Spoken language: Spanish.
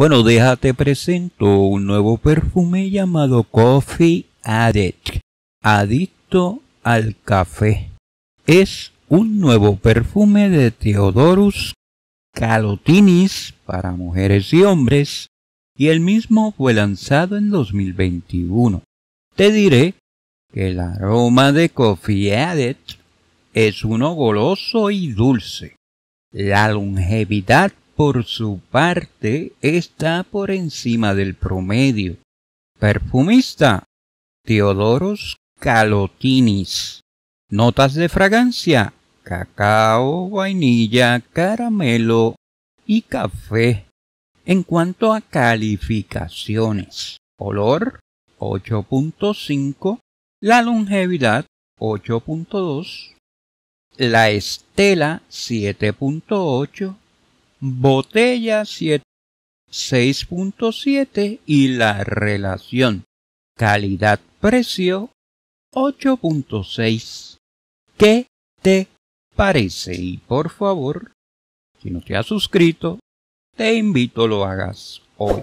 Bueno, déjate presento un nuevo perfume llamado Coffee Addict, adicto al café. Es un nuevo perfume de Theodorus Calotinis para mujeres y hombres y el mismo fue lanzado en 2021. Te diré que el aroma de Coffee Addict es uno goloso y dulce. La longevidad por su parte, está por encima del promedio. Perfumista, Teodoros Calotinis. Notas de fragancia, cacao, vainilla, caramelo y café. En cuanto a calificaciones, olor 8.5, la longevidad 8.2, la estela 7.8 botella 6.7 y la relación calidad-precio 8.6. ¿Qué te parece? Y por favor, si no te has suscrito, te invito a lo hagas hoy.